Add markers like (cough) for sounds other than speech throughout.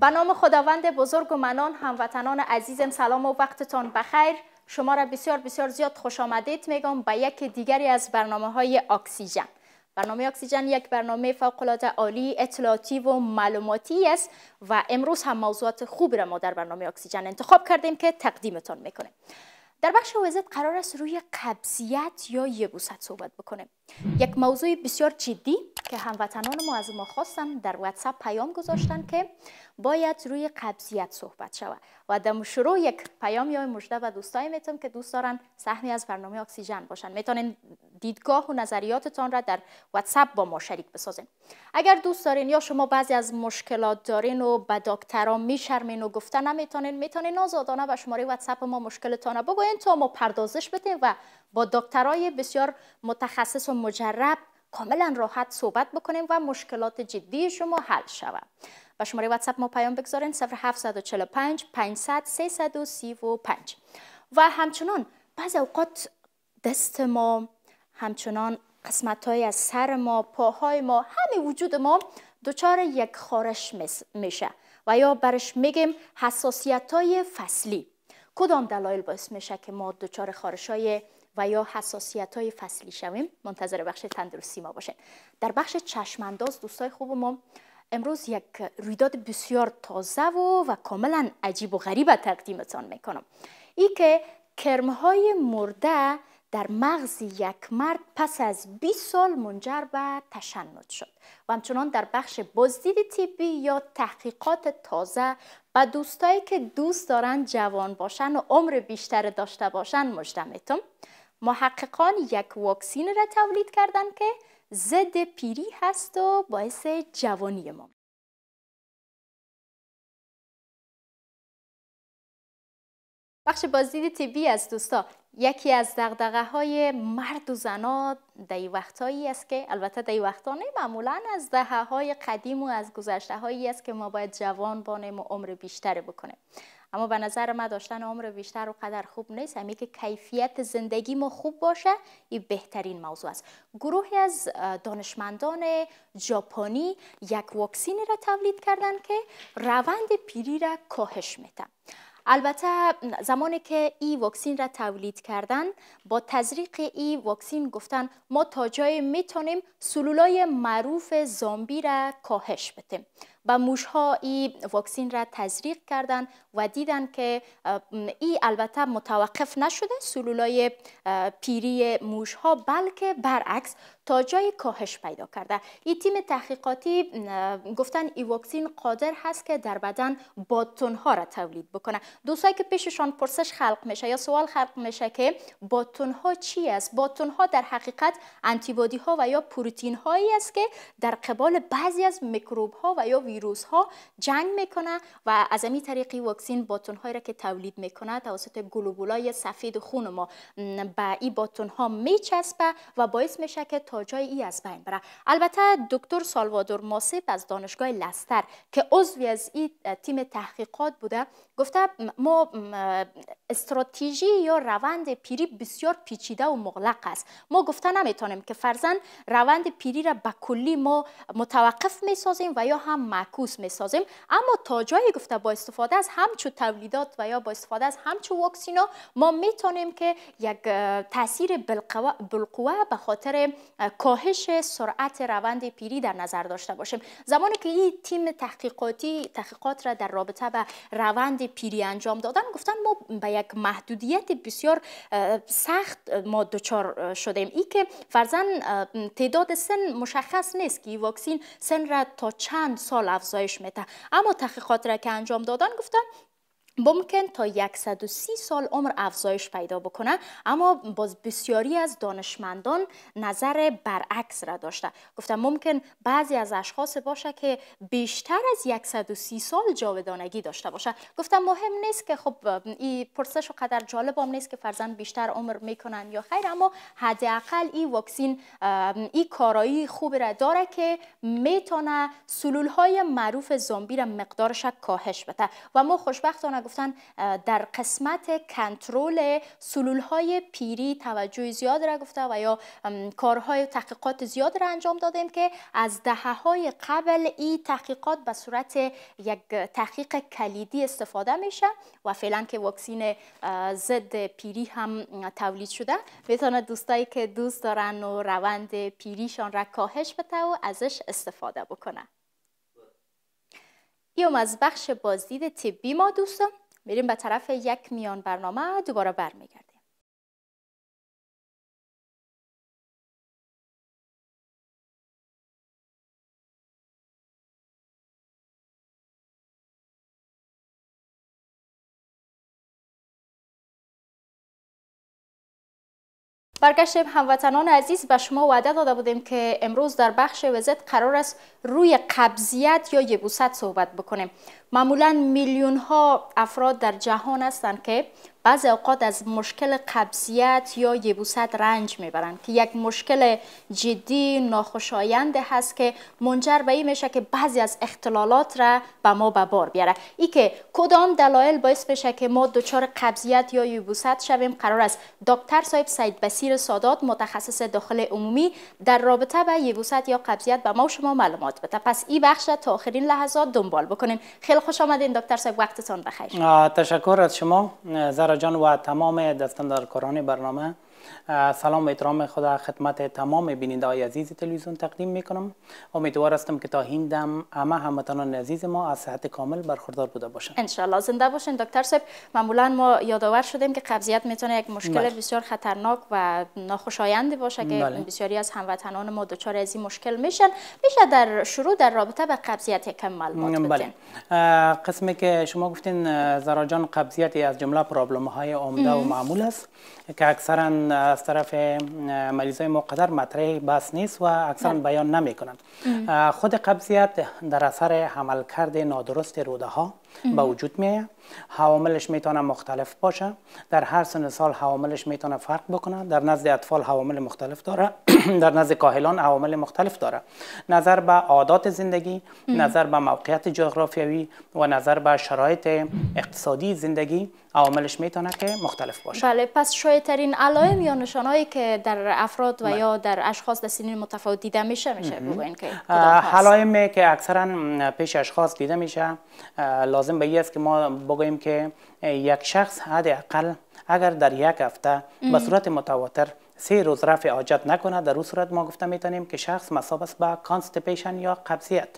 به نام خداوند بزرگ و منان هموطنان عزیزم سلام و وقتتان بخیر شما را بسیار بسیار زیاد خوش آمدید میگم به یک دیگری از برنامه های اکسیژن برنامه اکسیژن یک برنامه فوق عالی اطلاعاتی و معلوماتی است و امروز هم موضوعات خوبی را ما در برنامه اکسیژن انتخاب کردیم که تقدیمتان میکنیم در بخش وزت قرار است روی قبضیت یا یبوست صحبت بکنیم یک موضوع بسیار جدی که هموطنان ما از ما خواستن در واتساپ پیام گذاشتن که باید روی قبضیت صحبت شود و در شروع یک پیام یا مژده و دوستای میتون که دوست دارن سهمی از برنامه اکسیژن باشن میتونین دیدگاه و نظریاتتان را در واتساپ با ما شریک بسازین اگر دوست دارین یا شما بعضی از مشکلات دارین و به دکترا میشرمین و گفته نمیتونین میتونین آزادانه و شماره واتساپ ما مشکلتان را بگوین تا ما پردازش بدیم و با دکترای بسیار متخصص مجرب کاملا راحت صحبت بکنیم و مشکلات جدی شما حل شود به شماره واتساپ ما پیام بگذارین 0745 500 335 و همچنان بعض اوقات دست ما همچنان قسمت های از سر ما پاهای ما همه وجود ما دچار یک خارش میشه و یا برش میگیم حساسیت های فصلی کدام دلایل باعث میشه که ما دچار خارش های و یا حساسیت های فصلی شویم منتظر بخش تندرستی ما باشه. در بخش چشمانداز دوستای خوب ما امروز یک رویداد بسیار تازه و و کاملا عجیب و غریب تقدیمتان میکنم ای که کرمهای مرده در مغز یک مرد پس از 20 سال منجر به تشنج شد و همچنان در بخش بازدید طبی یا تحقیقات تازه و دوستایی که دوست دارن جوان باشن و عمر بیشتر داشته باشن مجدمتون محققان یک واکسین را تولید کردند که ضد پیری هست و باعث جوانی ما بخش بازدید طبی از دوستا یکی از دغدغه های مرد و زنا در وقتهایی است که البته در وقتها نه معمولا از دهه های قدیم و از گذشته هایی است که ما باید جوان بانیم و عمر بیشتر بکنیم اما به نظر ما داشتن عمر بیشتر و قدر خوب نیست همین که کیفیت زندگی ما خوب باشه این بهترین موضوع است گروهی از دانشمندان ژاپنی یک واکسینی را تولید کردن که روند پیری را کاهش میده البته زمانی که ای واکسین را تولید کردن با تزریق ای واکسین گفتن ما تا جای میتونیم سلولای معروف زامبی را کاهش بدیم به ها این واکسین را تزریق کردن و دیدن که ای البته متوقف نشده سلولای پیری ها بلکه برعکس تا جای کاهش پیدا کرده این تیم تحقیقاتی گفتن این واکسین قادر هست که در بدن باتون ها را تولید بکنه دوستایی که پیششان پرسش خلق میشه یا سوال خلق میشه که باتون ها چی است باتون ها در حقیقت انتیبادی ها و یا پروتین هایی است که در قبال بعضی از میکروب ها و یا ویروس ها جنگ میکنه و از این طریق واکسین باتون هایی را که تولید میکنه توسط های سفید خون ما به این باتون ها میچسبه و باعث میشه که تا جای ای از بین بره البته دکتر سالوادور ماسیب از دانشگاه لستر که عضوی از این تیم تحقیقات بوده گفته ما استراتژی یا روند پیری بسیار پیچیده و مغلق است ما گفته نمیتونیم که فرزن روند پیری را به کلی ما متوقف میسازیم و یا هم معکوس میسازیم اما تا جایی گفته با استفاده از همچو تولیدات و یا با استفاده از همچو واکسینا ما میتونیم که یک تاثیر بالقوه به خاطر کاهش سرعت روند پیری در نظر داشته باشیم زمانی که این تیم تحقیقاتی تحقیقات را در رابطه به روند پیری انجام دادن گفتن ما به یک محدودیت بسیار سخت ما دچار شدیم ای که فرزن تعداد سن مشخص نیست که واکسین سن را تا چند سال افزایش میده اما تحقیقات را که انجام دادن گفتن ممکن تا 130 سال عمر افزایش پیدا بکنه اما باز بسیاری از دانشمندان نظر برعکس را داشته گفتم ممکن بعضی از اشخاص باشه که بیشتر از 130 سال جاودانگی داشته باشه گفتم مهم نیست که خب این پرسش و قدر جالب هم نیست که فرزند بیشتر عمر میکنن یا خیر اما حداقل این واکسین این کارایی خوب را داره که میتونه سلول های معروف زامبی را مقدارش کاهش بده و ما خوشبختانه گفتن در قسمت کنترل سلول های پیری توجه زیاد را گفته و یا کارهای تحقیقات زیاد را انجام دادیم که از دهه های قبل این تحقیقات به صورت یک تحقیق کلیدی استفاده میشه و فعلا که واکسین ضد پیری هم تولید شده میتونه دوستایی که دوست دارن و روند پیریشان را کاهش بده و ازش استفاده بکنن بیام از بخش بازدید طبی ما دوستان میریم به طرف یک میان برنامه دوباره برمیگردیم برگشت هموطنان عزیز به شما وعده داده بودیم که امروز در بخش وزت قرار است روی قبضیت یا یبوست صحبت بکنیم معمولا میلیون ها افراد در جهان هستند که بعض اوقات از مشکل قبضیت یا یبوست رنج میبرند که یک مشکل جدی ناخوشایند هست که منجر به این میشه که بعضی از اختلالات را به ما به بار بیاره ای که کدام دلایل باعث بشه که ما دچار قبضیت یا یبوست شویم قرار است دکتر صاحب سید بسیر سادات متخصص داخل عمومی در رابطه به یبوست یا قبضیت به ما و شما معلومات بده پس این بخش تا آخرین لحظات دنبال بکنیم. خیلی خوش آمدین دکتر صاحب وقتتون بخیر تشکر از شما زرا جان و تمام دفتندرکاران برنامه سلام و احترام خدا خدمت تمام بیننده های عزیز تلویزیون تقدیم میکنم امیدوار هستم که تا این دم همه هموطنان عزیز ما از صحت کامل برخوردار بوده باشند انشالله زنده باشین دکتر صاحب معمولا ما یادآور شدیم که قبضیت میتونه یک مشکل بله. بسیار خطرناک و ناخوشایندی باشه که بله. بسیاری از هموطنان ما دچار از این مشکل میشن میشه در شروع در رابطه به قبضیت یکم معلومات بله. قسمی که شما گفتین زراجان قبضیت از جمله پرابلم های عمده و معمول است که اکثرا از طرف مجلس‌های مقدر مطرح بس نیست و اکثر بیان نمی کنند خود قبضیت در اثر عملکرد نادرست روده ها به وجود آید حواملش میتونه مختلف باشه در هر سن سال حواملش میتونه فرق بکنه در نزد اطفال حوامل مختلف داره (clears throat) در نزد کاهلان حوامل مختلف داره نظر به عادات زندگی نظر به موقعیت جغرافیایی و نظر به شرایط اقتصادی زندگی عواملش میتونه که مختلف باشه بله پس شاید ترین علائم یا نشانهایی که در افراد و بله. یا در اشخاص در سنین متفاوت دیده میشه میشه که علائمی که اکثرا پیش اشخاص دیده میشه لازم لازم به است که ما بگوییم که یک شخص حداقل اگر در یک هفته به صورت متواتر سه روز رفع حاجت نکنه در اون صورت ما گفته میتونیم که شخص مصاب است به کانستپیشن یا قبضیت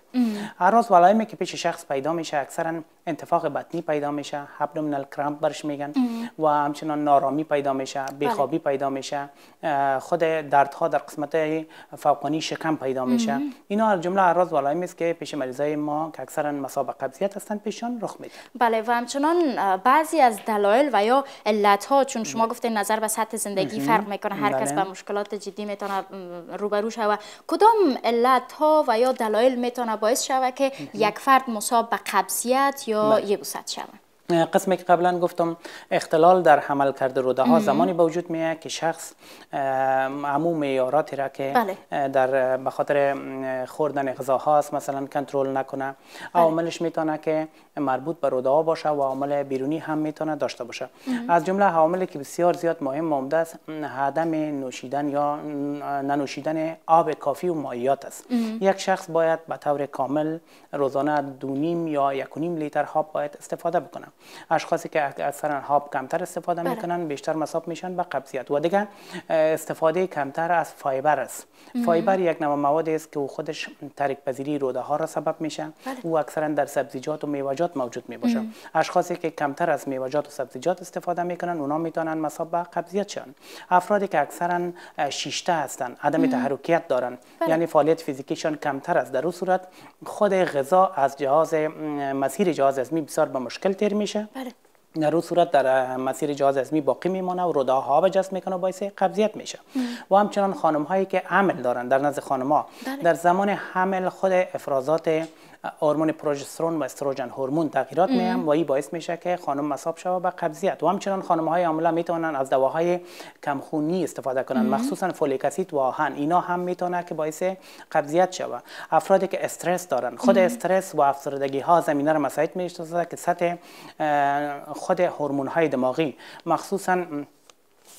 هر روز که پیش شخص پیدا میشه اکثرا انتفاق بطنی پیدا میشه ابدومینال کرامپ برش میگن و همچنان نارامی پیدا میشه بله. بیخوابی پیدا میشه خود دردها در قسمت فوقانی شکم پیدا میشه اینا از جمله اعراض و میست است که پیش مریضای ما که اکثرا مصاب قبضیت هستند پیشان رخ میده بله و همچنان بعضی از دلایل و یا علت ها چون شما بله. گفتین نظر به سطح زندگی فرق میکنه هر کس بله. با مشکلات جدی میتونه روبرو شوه کدام علت ها و یا دلایل میتونه باعث شوه که یک فرد مصاب به قبضیت یا yo yeb uzatishadi قسمی که قبلا گفتم اختلال در حمل کرده روده ها زمانی به وجود میاد که شخص عموم معیاراتی را که بله. در به خاطر خوردن غذاها است مثلا کنترل نکنه عواملش بله. میتونه که مربوط به روده ها باشه و عوامل بیرونی هم میتونه داشته باشه از جمله عواملی که بسیار زیاد مهم و است عدم نوشیدن یا ننوشیدن آب کافی و مایات است یک شخص باید به طور کامل روزانه دونیم نیم یا یک لیتر آب باید استفاده بکنه اشخاصی که اکثرا هاب کمتر استفاده بله. میکنن بیشتر مصاب میشن به قبضیت و دیگه استفاده کمتر از فایبر است فایبر یک نوع مواد است که خودش ترک پذیری روده ها را سبب میشه بله. او و اکثرا در سبزیجات و میوجات موجود میباشه اشخاصی که کمتر از میوجات و سبزیجات استفاده میکنن اونا میتونن مصاب به قبضیت شن افرادی که اکثرا شیشته هستند عدم تحرکیت دارن بله. یعنی فعالیت فیزیکیشان کمتر است در صورت خود غذا از جهاز مسیر جهاز از می بسیار به مشکل تر میشه در بله. صورت در مسیر جهاز ازمی باقی میمانه و ها به جست میکنه و باعث قبضیت میشه و همچنان خانم هایی که عمل دارن در نزد خانم ها بله. در زمان حمل خود افرازات هورمون پروژسترون و استروژن هورمون تغییرات میام و این باعث میشه که خانم مصاب شوه به قبضیت و همچنان خانم های حامله میتونن از دواهای کمخونی استفاده کنن مخصوصا فولیک و آهن اینا هم میتونه که باعث قبضیت شوه افرادی که استرس دارن خود استرس و افسردگی ها زمینه رو مساعد میسازه که سطح خود هورمون های دماغی مخصوصا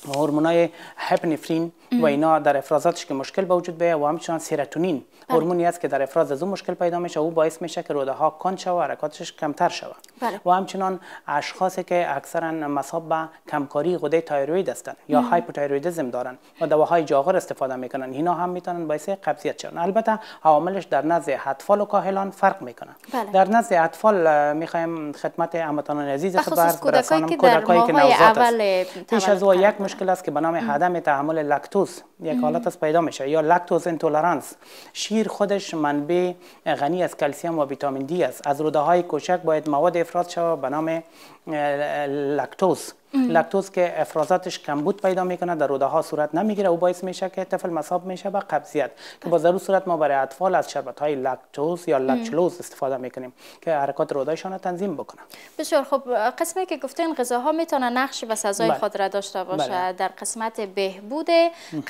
هورمونای هپنفرین و اینا در افرازاتش که مشکل بوجود وجود بیه و همچنان سیرتونین بله. هورمونی است که در افراز از اون مشکل پیدا میشه و باعث میشه که روده ها کند شوه و حرکاتش کمتر شوه بله. و همچنان اشخاصی که اکثرا مصاب به کمکاری غده تایروید هستند یا تایرویدزم دارن و دواهای جاغر استفاده میکنن اینا هم میتونن باعث قبضیت شون البته عواملش در نزد اطفال و کاهلان فرق میکنه بله. در نزد اطفال میخوایم خدمت عزیز خود برسانم کودکایی که در ماهای اول پیش از یک مشکل است که به نام عدم تحمل لکتوز یک حالت است پیدا میشه یا لکتوز انتولرانس شیر خودش منبع غنی از کلسیم و ویتامین دی است از روده های کوچک باید مواد افراد شود به نام لکتوز لکتوز که افرازاتش کمبود پیدا میکنه در روده ها صورت نمیگیره او باعث میشه که طفل مصاب میشه به قبضیت که با ضرور صورت ما برای اطفال از شربت های لکتوز یا لکچلوز استفاده میکنیم که حرکات را تنظیم بکنه بسیار خب قسمی که گفتین غذاها میتونه نقش و سزای بله. خود را داشته باشه بله. در قسمت بهبود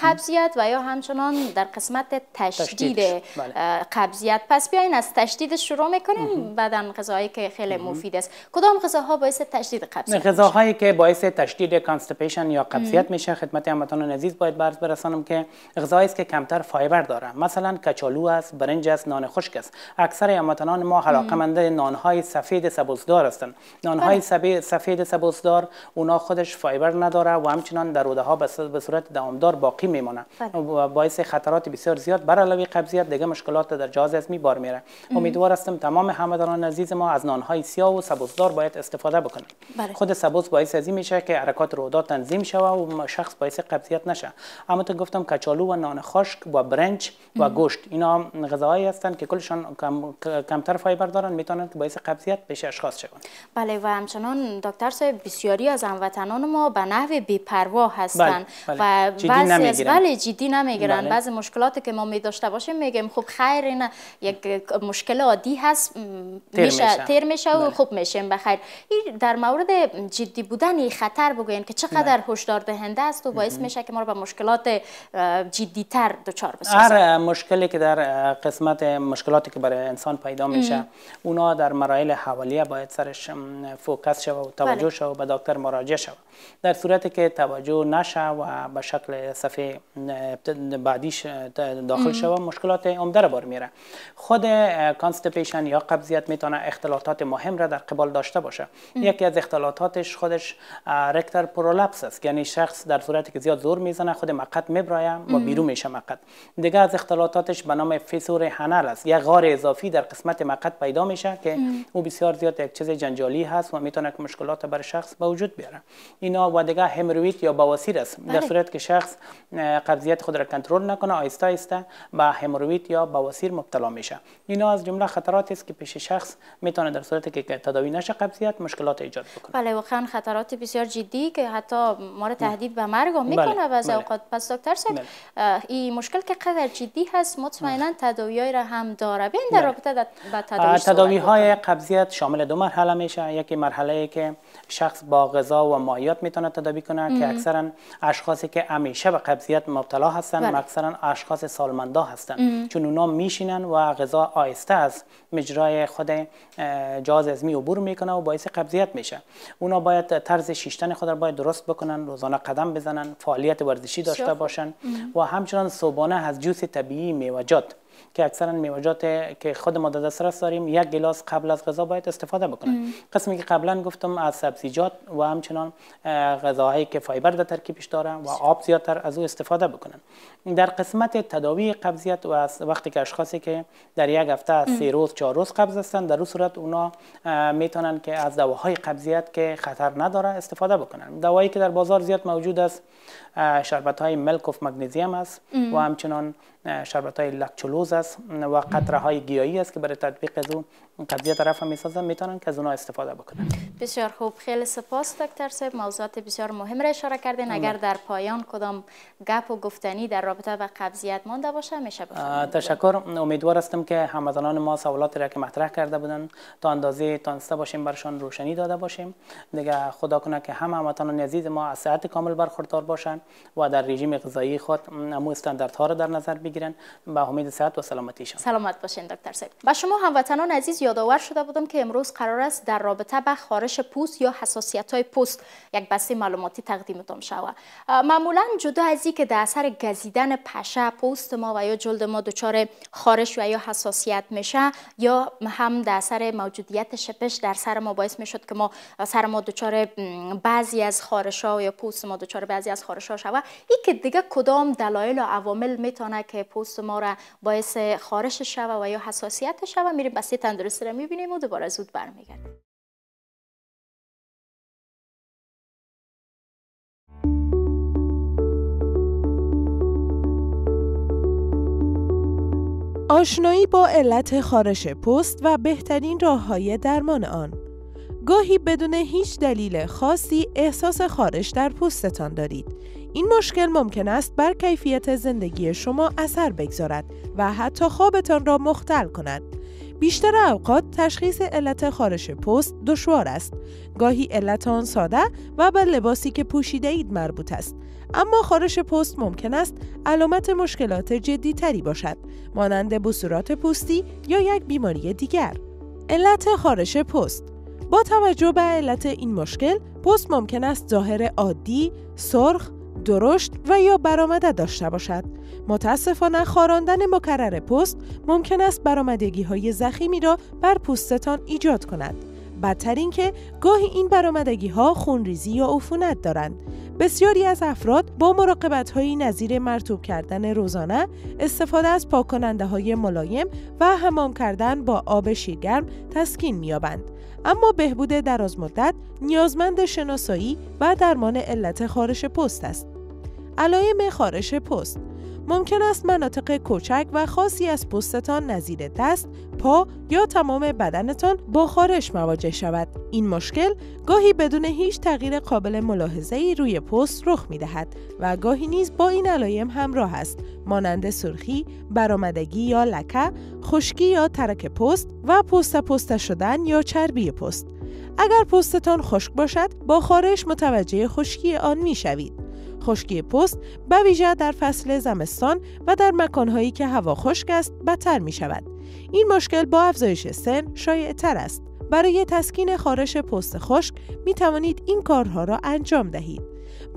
قبضیت و یا همچنان در قسمت تشدید بله. پس بیاین از تشدید شروع میکنیم بعدن غذاهایی که خیلی مفید است کدام غذاها باعث تشدید قبضیت غذاهایی که باعث تشدید کانستیپیشن یا قبضیت میشه خدمت هموطنان عزیز باید برس برسانم که غذایی است که کمتر فایبر داره مثلا کچالو است برنج است نان خشک است اکثر هموطنان ما نان نانهای سفید سبزدار هستند نانهای بله. سفید سبزدار اونا خودش فایبر نداره و همچنان در روده ها به صورت دامدار باقی میمونه بله. و باعث خطرات بسیار زیاد بر علاوه قبضیت دیگه مشکلات در جهاز هضمی بار میره امیدوار هستم تمام هموطنان عزیز ما از نانهای سیاه و سبزدار باید استفاده بکنه بله. خود سبز باعث از میشه که حرکات رودا تنظیم شوه و شخص باعث قبضیت نشه اما تو گفتم کچالو و نان خشک و برنج و گوشت اینا غذاهایی هستند که کلشان کم، کمتر فایبر دارن میتونن که باعث قبضیت پیش اشخاص شون بله و همچنان دکتر صاحب بسیاری از هموطنان ما به نحو بی‌پروا هستند بله، بله. و بعضی از بله جدی نمیگیرن بله. بعضی مشکلاتی که ما می داشته باشیم میگیم خب خیر نه یک مشکل عادی هست میشه تیر میشه و بله. خوب میشیم بخیر این در مورد جدی بودن خطر بگویید که چقدر هشدار دهنده است و باعث میشه که ما رو به مشکلات جدیتر دچار بسازه آره، هر مشکلی که در قسمت مشکلاتی که برای انسان پیدا میشه اونا در مراحل حوالیه باید سرش فوکس شوه و توجه شوه بله. و به دکتر مراجعه شوه در صورتی که توجه نشه و به شکل صفحه بعدیش داخل شوه مشکلات عمده را بار میره خود کانستپیشن یا قبضیت میتونه اختلالات مهم را در قبال داشته باشه یکی از اختلالاتش خودش رکتر پرولپس است یعنی شخص در صورتی که زیاد زور میزنه خود مقعد میبرایه و بیرون میشه مقد دیگه از اختلاطاتش به نام فیسور هنل است یک غار اضافی در قسمت مقد پیدا میشه که او بسیار زیاد یک چیز جنجالی هست و میتونه که مشکلات بر شخص به وجود بیاره اینا و دیگه همرویت یا بواسیر است در بله. صورت که شخص قبضیت خود را کنترل نکنه آیستا آیسته به همرویت یا بواسیر مبتلا میشه اینا از جمله خطراتی است که پیش شخص میتونه در صورتی که تداوی نشه قبضیت مشکلات ایجاد بکنه بله واقعا خطرات بسیار جدی که حتی ما بله. تهدید به مرگ بله. میکنه و بعضی بله. اوقات پس دکتر صاحب این مشکل که قدر جدی هست مطمئنا های را هم داره بین در رابطه با تداوی تداوی های قبضیت شامل دو مرحله میشه یکی مرحله ای که شخص با غذا و مایات میتونه تداوی کنه که اکثرا اشخاصی که همیشه به قبضیت مبتلا هستن بله. اکثرا اشخاص سالمندا هستن چون اونا میشینن و غذا آیسته. است مجرای خود جهاز ازمی عبور میکنه و باعث قبضیت میشه اونا باید طرز شیشتن خود را باید درست بکنن روزانه قدم بزنن فعالیت ورزشی داشته باشن و همچنان صبحانه از جوس طبیعی میوجات که اکثرا میوجات که خود ما در دسترس داریم یک گلاس قبل از غذا باید استفاده بکنن قسمی که قبلا گفتم از سبزیجات و همچنان غذاهایی که فایبر در ترکیبش داره و آب زیادتر از او استفاده بکنن در قسمت تداوی قبضیت و از وقتی که اشخاصی که در یک هفته سه روز چهار روز قبض هستند در او صورت اونا میتونن که از دواهای قبضیت که خطر نداره استفاده بکنن دوایی که در بازار زیاد موجود است شربت های ملک اف مگنیزیم است و همچنان شربت های لکچولوز است و قطره های گیاهی است که برای تطبیق از او قضیه طرف هم میسازن میتونن که از اونها استفاده بکنن بسیار خوب خیلی سپاس دکتر صاحب موضوعات بسیار مهم را اشاره کردین اگر در پایان کدام گپ و گفتنی در رابطه با قبضیت مانده باشه میشه تشکر امیدوار هستم که همزنان ما سوالاتی را که مطرح کرده بودن تا اندازه تانسته باشیم برشان روشنی داده باشیم دیگه خدا کنه که هم هموطنان عزیز ما از صحت کامل برخوردار باشن و در رژیم غذایی خود امو ها را در نظر بگیرن با امید صحت و سلامتی شما سلامت باشین دکتر صاحب با شما هموطنان عزیز یادآور شده بودم که امروز قرار است در رابطه با خارش پوست یا حساسیت های پوست یک بسته معلوماتی تقدیمتان شود معمولا جدا از که در اثر گزیدن پشه پوست ما و یا جلد ما دچار خارش و یا حساسیت میشه یا هم در اثر موجودیت شپش در سر ما باعث میشد که ما سر ما دچار بعضی از خارش ها یا پوست ما دچار بعضی از خارش افشا شود این که دیگه کدام دلایل و عوامل میتونه که پوست ما را باعث خارش شوه و یا حساسیت شوه میریم بسیار تندرستی را میبینیم و دوباره زود برمیگردیم آشنایی با علت خارش پوست و بهترین راه های درمان آن گاهی بدون هیچ دلیل خاصی احساس خارش در پوستتان دارید این مشکل ممکن است بر کیفیت زندگی شما اثر بگذارد و حتی خوابتان را مختل کند. بیشتر اوقات تشخیص علت خارش پوست دشوار است. گاهی علت آن ساده و به لباسی که پوشیده اید مربوط است. اما خارش پوست ممکن است علامت مشکلات جدی تری باشد، مانند بسورات پوستی یا یک بیماری دیگر. علت خارش پوست با توجه به علت این مشکل، پوست ممکن است ظاهر عادی، سرخ، درشت و یا برآمده داشته باشد متاسفانه خاراندن مکرر پوست ممکن است برامدگی های زخیمی را بر پوستتان ایجاد کند بدتر اینکه گاهی این برامدگی ها خونریزی یا عفونت دارند بسیاری از افراد با مراقبت های نظیر مرتوب کردن روزانه استفاده از پاک های ملایم و حمام کردن با آب شیرگرم تسکین میابند اما بهبود دراز مدت نیازمند شناسایی و درمان علت خارش پست است علایم خارش پست ممکن است مناطق کوچک و خاصی از پوستتان نظیر دست، پا یا تمام بدنتان با خارش مواجه شود. این مشکل گاهی بدون هیچ تغییر قابل ملاحظه ای روی پست رخ می دهد و گاهی نیز با این علایم همراه است مانند سرخی، برآمدگی یا لکه، خشکی یا ترک پست و پست پست شدن یا چربی پست. اگر پستتان خشک باشد با خارش متوجه خشکی آن می شوید. خشکی پوست به ویژه در فصل زمستان و در مکانهایی که هوا خشک است بدتر می شود. این مشکل با افزایش سن شایع تر است. برای تسکین خارش پوست خشک می توانید این کارها را انجام دهید.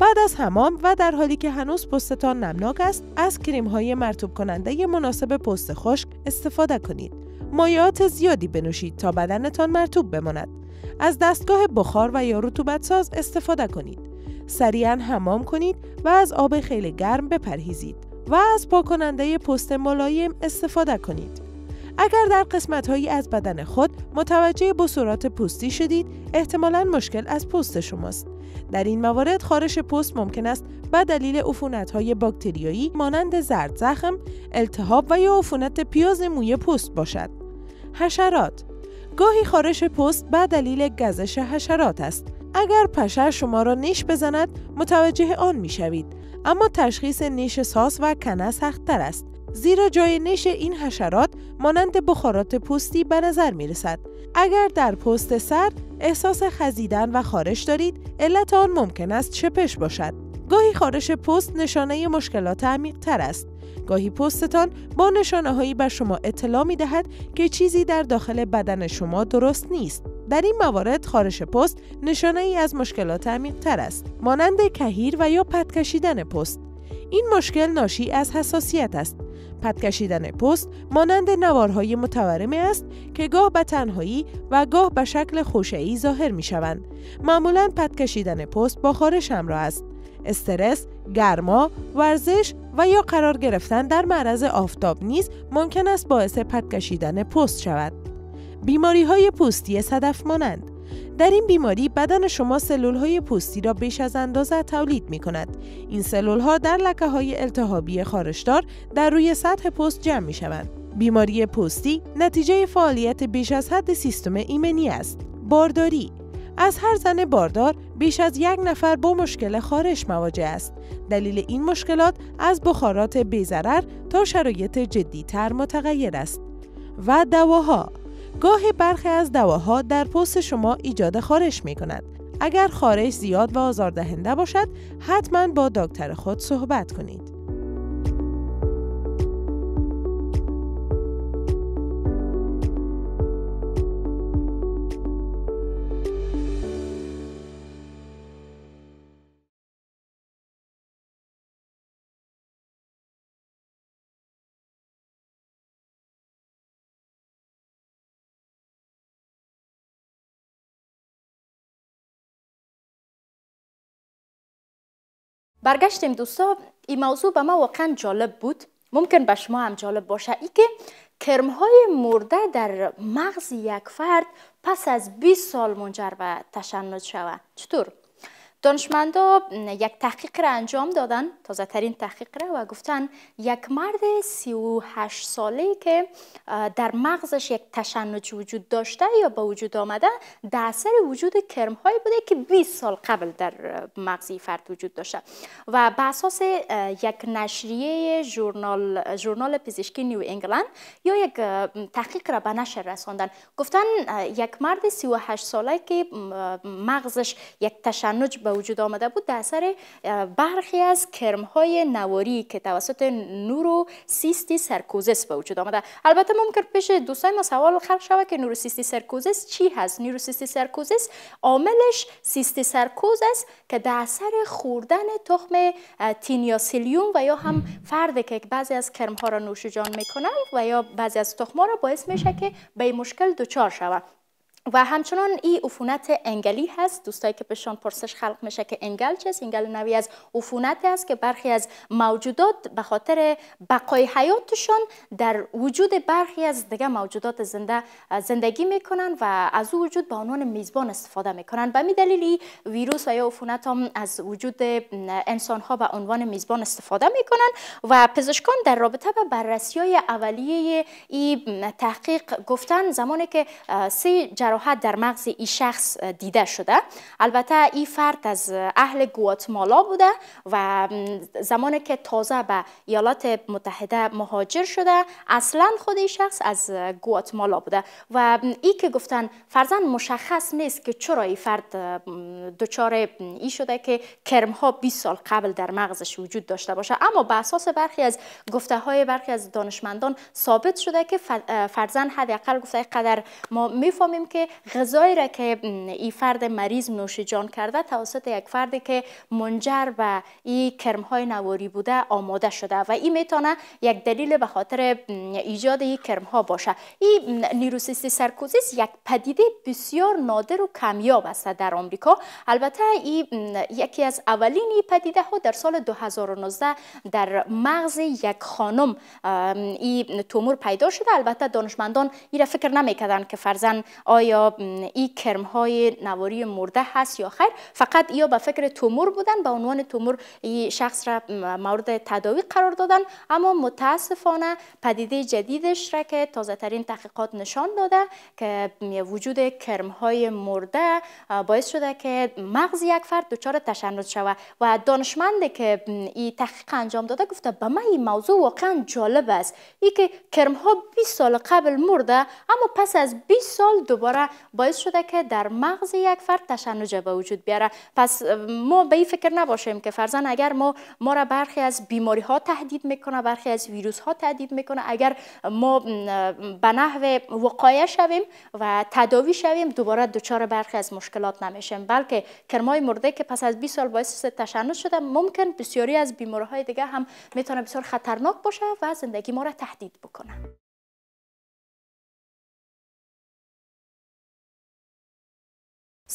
بعد از حمام و در حالی که هنوز پوستتان نمناک است از کریم های مرتوب کننده مناسب پوست خشک استفاده کنید مایعات زیادی بنوشید تا بدنتان مرتوب بماند از دستگاه بخار و یا رطوبت ساز استفاده کنید سریعا حمام کنید و از آب خیلی گرم بپرهیزید و از پاکننده پست ملایم استفاده کنید. اگر در قسمت هایی از بدن خود متوجه بسورات پوستی شدید، احتمالا مشکل از پوست شماست. در این موارد خارش پوست ممکن است به دلیل عفونت های باکتریایی مانند زرد زخم، التهاب و یا عفونت پیاز موی پوست باشد. حشرات گاهی خارش پوست به دلیل گزش حشرات است اگر پشه شما را نیش بزند متوجه آن می شوید. اما تشخیص نیش ساس و کنه تر است. زیرا جای نیش این حشرات مانند بخارات پوستی به نظر می رسد. اگر در پوست سر، احساس خزیدن و خارش دارید، علت آن ممکن است چپش باشد. گاهی خارش پوست نشانه مشکلات عمیق تر است. گاهی پوستتان با نشانه هایی به شما اطلاع می دهد که چیزی در داخل بدن شما درست نیست. در این موارد خارش پست نشانه ای از مشکلات تر است مانند کهیر و یا پدکشیدن کشیدن پست این مشکل ناشی از حساسیت است پدکشیدن کشیدن پست مانند نوارهای متورمه است که گاه به تنهایی و گاه به شکل خوشه‌ای ظاهر می شوند. معمولا پدکشیدن کشیدن پست با خارش همراه است. استرس، گرما، ورزش و یا قرار گرفتن در معرض آفتاب نیز ممکن است باعث پدکشیدن کشیدن پست شود. بیماری های پوستی صدف مانند در این بیماری بدن شما سلول های پوستی را بیش از اندازه تولید می کند. این سلول ها در لکه های التهابی خارشدار در روی سطح پوست جمع می شوند. بیماری پوستی نتیجه فعالیت بیش از حد سیستم ایمنی است. بارداری از هر زن باردار بیش از یک نفر با مشکل خارش مواجه است. دلیل این مشکلات از بخارات بیزرر تا شرایط تر متغیر است. و دواها گاهی برخی از دواها در پوست شما ایجاد خارش می کند. اگر خارش زیاد و آزاردهنده باشد، حتما با دکتر خود صحبت کنید. برگشتیم دوستا این موضوع به ما واقعا جالب بود ممکن به شما هم جالب باشه ای که های مرده در مغز یک فرد پس از 20 سال منجر به تشنج شود چطور؟ دانشمندا یک تحقیق را انجام دادن تازه ترین تحقیق را و گفتن یک مرد 38 ساله که در مغزش یک تشنج وجود داشته یا به وجود آمده در اثر وجود کرم هایی بوده که 20 سال قبل در مغزی فرد وجود داشته و به اساس یک نشریه جورنال ژورنال پزشکی نیو انگلند یا یک تحقیق را به نشر رساندن گفتن یک مرد 38 ساله که مغزش یک تشنج به وجود آمده بود در اثر برخی از های نواری که توسط نورو سیستی سرکوزس به وجود آمده البته ممکن پیش دوستان ما سوال خلق شود که سیستی سرکوزس چی هست سیستی سرکوزس عاملش سیستی سرکوز است که در اثر خوردن تخم تینیاسیلیوم و یا هم فرد که بعضی از کرم ها را نوشجان میکنن و یا بعضی از ها را باعث میشه که به مشکل دچار شود و همچنان این عفونت انگلی هست دوستایی که بهشان پرسش خلق میشه که انگل چیست انگل نوی از عفونت است که برخی از موجودات به خاطر بقای حیاتشان در وجود برخی از دیگه موجودات زنده زندگی میکنن و از او وجود به عنوان میزبان استفاده میکنن به می دلیل ویروس و یا هم از وجود انسان ها به عنوان میزبان استفاده میکنن و پزشکان در رابطه با بررسی های اولیه ای تحقیق گفتن زمانی که سه جراحت در مغز ای شخص دیده شده البته این فرد از اهل گواتمالا بوده و زمانی که تازه به ایالات متحده مهاجر شده اصلا خود این شخص از گواتمالا بوده و ای که گفتن فرزن مشخص نیست که چرا این فرد دچار ای شده که کرم ها 20 سال قبل در مغزش وجود داشته باشه اما به اساس برخی از گفته های برخی از دانشمندان ثابت شده که فرزن حداقل گفته قدر ما میفهمیم که که غذایی را که این فرد مریض نوش جان کرده توسط یک فردی که منجر و این کرم های نواری بوده آماده شده و این میتونه یک دلیل به خاطر ایجاد این کرم ها باشه این نیروسیستی سرکوزیس یک پدیده بسیار نادر و کمیاب است در آمریکا البته این یکی از اولین این پدیده ها در سال 2019 در مغز یک خانم این تومور پیدا شده البته دانشمندان این را فکر نمیکردن که فرزن آیا ای این کرم های نواری مرده هست یا خیر فقط یا به فکر تومور بودن به عنوان تومور این شخص را مورد تداوی قرار دادن اما متاسفانه پدیده جدیدش را که تازه ترین تحقیقات نشان داده که وجود کرم های مرده باعث شده که مغز یک فرد دچار تشنج شود و دانشمند که این تحقیق انجام داده گفته به من این موضوع واقعا جالب است ای که کرم ها 20 سال قبل مرده اما پس از 20 سال دوباره باعث شده که در مغز یک فرد تشنج به وجود بیاره پس ما به این فکر نباشیم که فرزن اگر ما ما را برخی از بیماری ها تهدید میکنه برخی از ویروس ها تهدید میکنه اگر ما به نحو وقایه شویم و تداوی شویم دوباره دچار برخی از مشکلات نمیشیم بلکه کرمای مرده که پس از 20 سال باعث تشنج شده ممکن بسیاری از بیماری های دیگه هم میتونه بسیار خطرناک باشه و زندگی ما را تهدید بکنه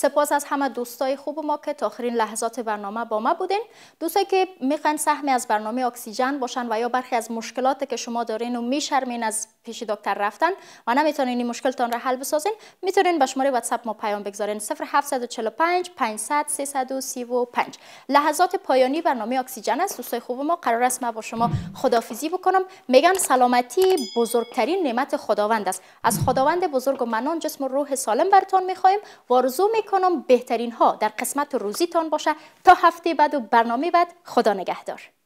سپاس از همه دوستای خوب ما که تا آخرین لحظات برنامه با ما بودین دوستایی که میخواین سهمی از برنامه اکسیژن باشن و یا برخی از مشکلاتی که شما دارین و میشرمین از پیش دکتر رفتن و نمیتونین این مشکلتان را حل بسازین میتونین به شماره واتساپ ما پیام بگذارین 0745 500 335 لحظات پایانی برنامه اکسیژن است دوستای خوب ما قرار است ما با شما خدافیزی بکنم میگن سلامتی بزرگترین نعمت خداوند است از خداوند بزرگ و منان جسم و روح سالم برتون میخوایم و آرزو کنم بهترین ها در قسمت روزیتان باشه تا هفته بعد و برنامه بعد خدا نگهدار